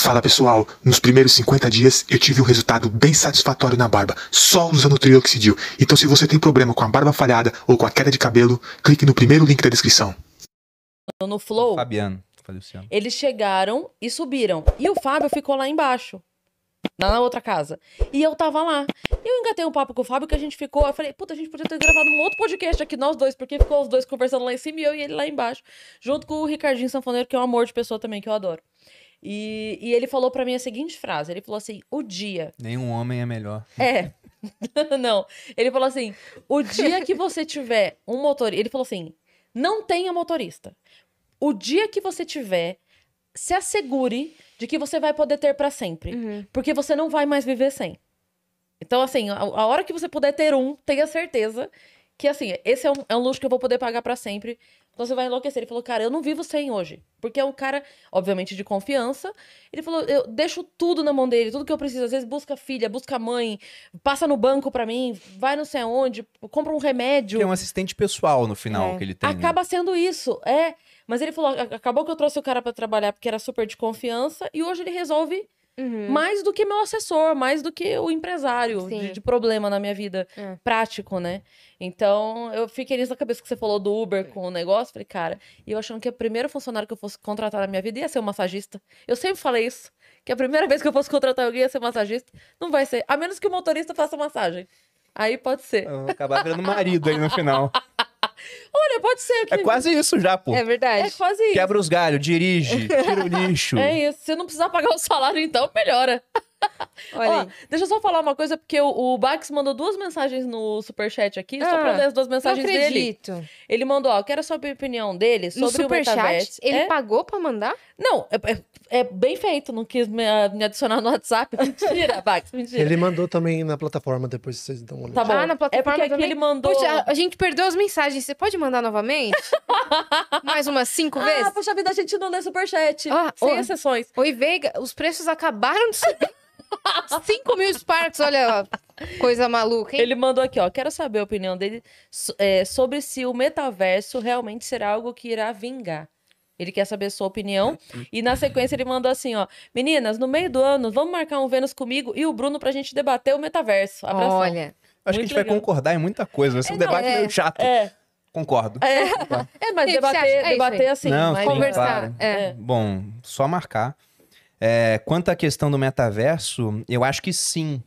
Fala pessoal, nos primeiros 50 dias eu tive um resultado bem satisfatório na barba, só usando o trioxidil. Então se você tem problema com a barba falhada ou com a queda de cabelo, clique no primeiro link da descrição. No Flow, Fabiano, Luciano. eles chegaram e subiram. E o Fábio ficou lá embaixo na outra casa. E eu tava lá. E eu engatei um papo com o Fábio que a gente ficou. Eu falei, puta, a gente podia ter gravado um outro podcast aqui, nós dois, porque ficou os dois conversando lá em cima e eu e ele lá embaixo. Junto com o Ricardinho Sanfoneiro, que é um amor de pessoa também, que eu adoro. E, e ele falou para mim a seguinte frase: ele falou assim, o dia. Nenhum homem é melhor. É. não. Ele falou assim: o dia que você tiver um motorista. Ele falou assim: não tenha motorista. O dia que você tiver se assegure de que você vai poder ter para sempre. Uhum. Porque você não vai mais viver sem. Então, assim, a, a, hora que você puder ter um, tenha certeza que, assim, esse é um, é um luxo que eu vou poder pagar para sempre. Então você vai enlouquecer. Ele falou, cara, eu não vivo sem hoje. Porque é um cara, obviamente, de confiança. Ele falou, eu deixo tudo na mão dele, tudo que eu preciso. Às vezes busca filha, busca mãe, passa no banco para mim, vai não sei aonde, compra um remédio. Tem é um assistente pessoal no final é. que ele tem. Né? Acaba né? sendo isso. É. Mas ele falou: acabou que eu trouxe o cara para trabalhar porque era super de confiança, e hoje ele resolve uhum. mais do que meu assessor, mais do que o empresário de, de, problema na minha vida é. prático, né? Então eu fiquei nisso na cabeça que você falou do Uber com o negócio. Falei, cara, e eu achando que é o primeiro funcionário que eu fosse contratar na minha vida ia ser um massagista. Eu sempre falei isso. Que a primeira vez que eu fosse contratar alguém ia ser massagista. Não vai ser. A menos que o motorista faça massagem. Aí pode ser. acabar virando marido aí no final. Olha, pode ser. Que... É quase isso já, pô. É verdade. É quase isso. Quebra os galhos, dirige, tira o lixo. É isso. Se não precisar pagar o salário, então melhora. Ó, deixa eu só falar uma coisa, porque o, o Bax mandou duas mensagens no superchat aqui, só pra ah, ler as duas mensagens não dele. acredito. Ele mandou, ó, quero saber a opinião dele No sobre o superchat, ele É? pagou pra mandar? Não, é, é- é bem feito, não quis me, me adicionar no WhatsApp. Mentira, Bax, mentira. Ele mandou também na plataforma, depois vocês dão uma olhada. Tá bom. Ah, na é plataforma porque também? ele mandou... Poxa, a gente perdeu as mensagens. Você pode mandar novamente? Mais umas cinco Ah, vezes? poxa vida, a gente não lê superchat. Ah, Sem exceções. Oi, Veiga, os preços acabaram de subir. 5 mil Sparks, olha, coisa maluca, hein? Ele mandou aqui, ó. Quero saber a opinião dele é, sobre se o metaverso realmente será algo que irá vingar. Ele quer saber a sua opinião. E na sequência ele mandou assim, ó. Meninas, no meio do ano, vamos marcar um Vênus comigo e o Bruno pra gente debater o metaverso. Abração. Olha. Acho que a gente legal. vai concordar em muita coisa. Esse é, um debate é. meio chato. É. Concordo. É, é mas debater, é debater assim, não, mas... sim, conversar. Claro. É. É. Bom, só marcar. É, quanto à questão do metaverso, eu acho que sim.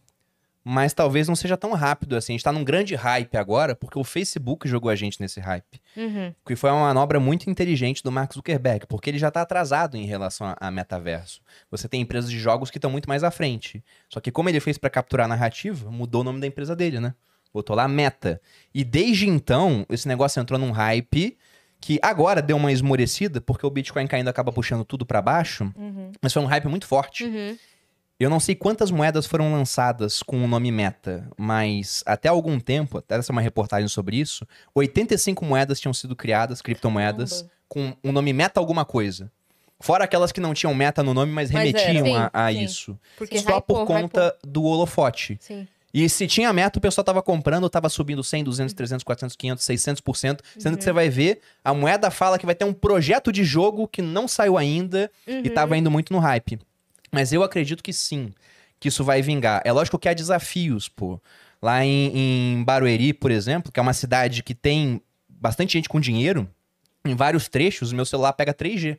Mas talvez não seja tão rápido assim. A gente tá num grande hype agora, porque o Facebook jogou a gente nesse hype. Uhum. Que foi uma manobra muito inteligente do Mark Zuckerberg, porque ele já está atrasado em relação a, a, metaverso. Você tem empresas de jogos que estão muito mais à frente. Só que como ele fez para capturar a narrativa, mudou o nome da empresa dele, né? Botou lá Meta. E desde então, esse negócio entrou num hype que agora deu uma esmorecida, porque o Bitcoin caindo acaba puxando tudo para baixo, uhum. mas foi um hype muito forte. Uhum. Eu não sei quantas moedas foram lançadas com o nome Meta, mas até algum tempo, até essa é uma reportagem sobre isso, 85 moedas tinham sido criadas, criptomoedas, Caramba. com o nome Meta alguma coisa. Fora aquelas que não tinham meta no nome, mas remetiam mas sim, a, a sim. isso. Porque Só por conta do holofote. Sim. E se tinha meta, o pessoal tava comprando, tava subindo 100, 200, 300, 400, 500, 600%, sendo uhum. que você uhum. vai ver, a moeda fala que vai ter um projeto de jogo que não saiu ainda uhum. e tava indo muito no hype. Mas eu acredito que sim, que isso vai vingar. É lógico que há desafios, pô. Lá em, em Barueri, por exemplo, que é uma cidade que tem bastante gente com dinheiro, em vários trechos, o meu celular pega 3G.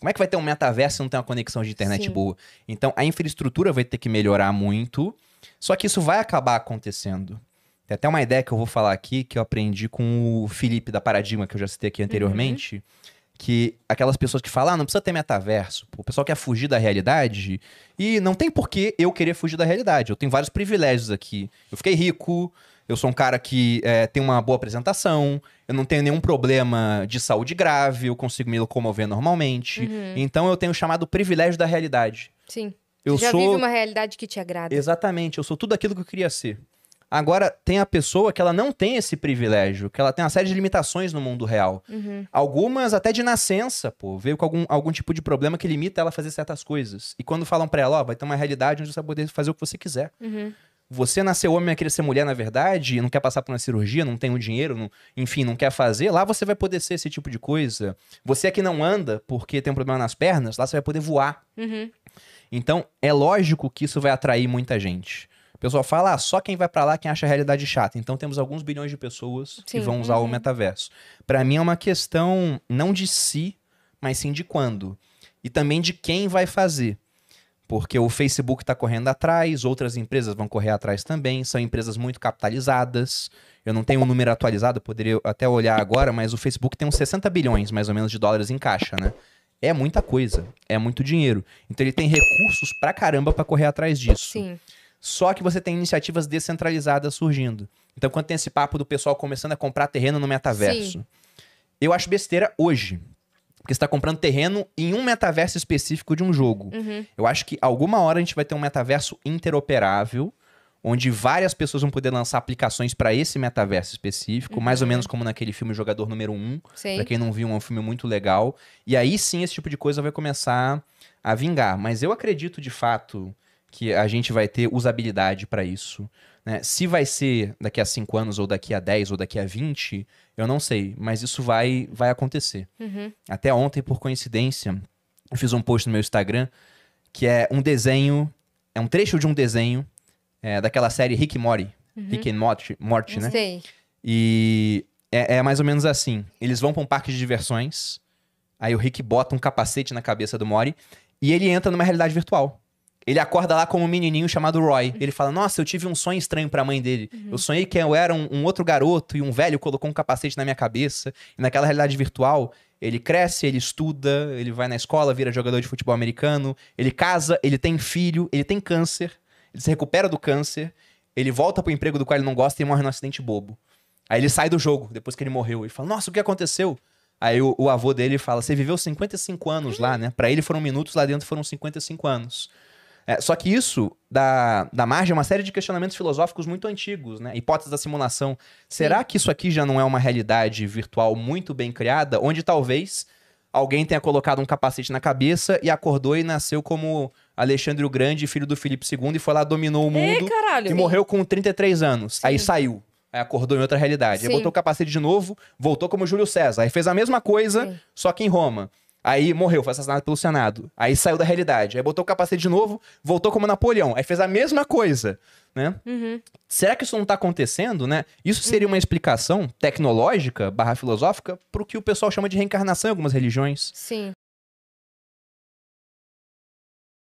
Como é que vai ter um metaverso se não tem uma conexão de internet Sim. boa? Então, a infraestrutura vai ter que melhorar muito. Só que isso vai acabar acontecendo. Tem até uma ideia que eu vou falar aqui, que eu aprendi com o Felipe da Paradigma, que eu já citei aqui uhum. anteriormente. Uhum que aquelas pessoas que falam, ah, não precisa ter metaverso, o pessoal quer fugir da realidade, e não tem por que eu querer fugir da realidade. Eu tenho vários privilégios aqui. Eu fiquei rico, eu sou um cara que é, tem uma boa apresentação, eu não tenho nenhum problema de saúde grave, eu consigo me locomover normalmente. Uhum. Então eu tenho o chamado privilégio da realidade. Sim. Eu já sou... vive uma realidade que te agrada. Exatamente, eu sou tudo aquilo que eu queria ser. Agora, tem a pessoa que ela não tem esse privilégio, que ela tem uma série de limitações no mundo real. Uhum. Algumas até de nascença, pô. Veio com algum, algum tipo de problema que limita ela a fazer certas coisas. E quando falam pra ela, ó, oh, vai ter uma realidade onde você vai poder fazer o que você quiser. Uhum. Você nasceu homem, e querer ser mulher, na verdade, e não quer passar por uma cirurgia, não tem o um dinheiro, não, enfim, não quer fazer, lá você vai poder ser esse tipo de coisa. Você é que não anda porque tem um problema nas pernas, lá você vai poder voar. Uhum. Então, é lógico que isso vai atrair muita gente. O pessoal fala, ah, só quem vai para lá quem acha a realidade chata. Então temos alguns bilhões de pessoas sim. que vão usar uhum. o metaverso. Para mim é uma questão não de se, mas sim de quando. E também de quem vai fazer. Porque o Facebook está correndo atrás, outras empresas vão correr atrás também, são empresas muito capitalizadas. Eu não tenho o um número atualizado, poderia até olhar agora, mas o Facebook tem uns 60 bilhões, mais ou menos, de dólares em caixa, né? é muita coisa, é muito dinheiro. Então ele tem recursos pra caramba para correr atrás disso. Sim. Só que você tem iniciativas descentralizadas surgindo. Então, quando tem esse papo do pessoal começando a comprar terreno no metaverso, Sim. eu acho besteira hoje. Porque você está comprando terreno em um metaverso específico de um jogo. Uhum. Eu acho que alguma hora a gente vai ter um metaverso interoperável onde várias pessoas vão poder lançar aplicações para esse metaverso específico, uhum. mais ou menos como naquele filme Jogador Número 1. Para quem não viu, é um filme muito legal. E aí sim esse tipo de coisa vai começar a vingar. Mas eu acredito de fato que a gente vai ter usabilidade para isso. Né? Se vai ser daqui a 5 anos, ou daqui a 10, ou daqui a 20, eu não sei, mas isso vai, vai acontecer. Uhum. Até ontem, por coincidência, eu fiz um post no meu Instagram que é um desenho, é um trecho de um desenho é, daquela série Rick Mori. Uhum. Rick and Morty, Morty né? Sei. E é, é, mais ou menos assim. Eles vão pra um parque de diversões, aí o Rick bota um capacete na cabeça do Mori e ele entra numa realidade virtual. Ele acorda lá como um menininho chamado Roy. Ele fala: Nossa, eu tive um sonho estranho pra mãe dele. Uhum. Eu sonhei que eu era um, um, outro garoto e um velho colocou um capacete na minha cabeça. E naquela realidade virtual, ele cresce, ele estuda, ele vai na escola, vira jogador de futebol americano, ele casa, ele tem filho, ele tem câncer ele se recupera do câncer, ele volta pro emprego do qual ele não gosta e morre num acidente bobo. Aí ele sai do jogo, depois que ele morreu, e fala, nossa, o que aconteceu? Aí o, o, avô dele fala, você viveu 55 anos lá, né? Para ele foram minutos, lá dentro foram 55 anos. É, só que isso dá, dá margem a é uma série de questionamentos filosóficos muito antigos, né? Hipótese da simulação. Será Sim. que isso aqui já não é uma realidade virtual muito bem criada, onde talvez alguém tenha colocado um capacete na cabeça e acordou e nasceu como Alexandre o Grande, filho do Filipe II, e foi lá, dominou o mundo. Ei, e morreu com 33 anos. Sim. Aí saiu. Aí acordou em outra realidade. Aí botou o capacete de novo, voltou como Júlio César. Aí fez a mesma coisa, Sim. só que em Roma. Aí morreu, foi assassinado pelo Senado. Aí saiu da realidade. Aí botou o capacete de novo, voltou como Napoleão. Aí fez a mesma coisa, né? Uhum. Será que isso não tá acontecendo, né? Isso seria uhum. uma explicação tecnológica barra filosófica pro que o pessoal chama de reencarnação em algumas religiões. Sim.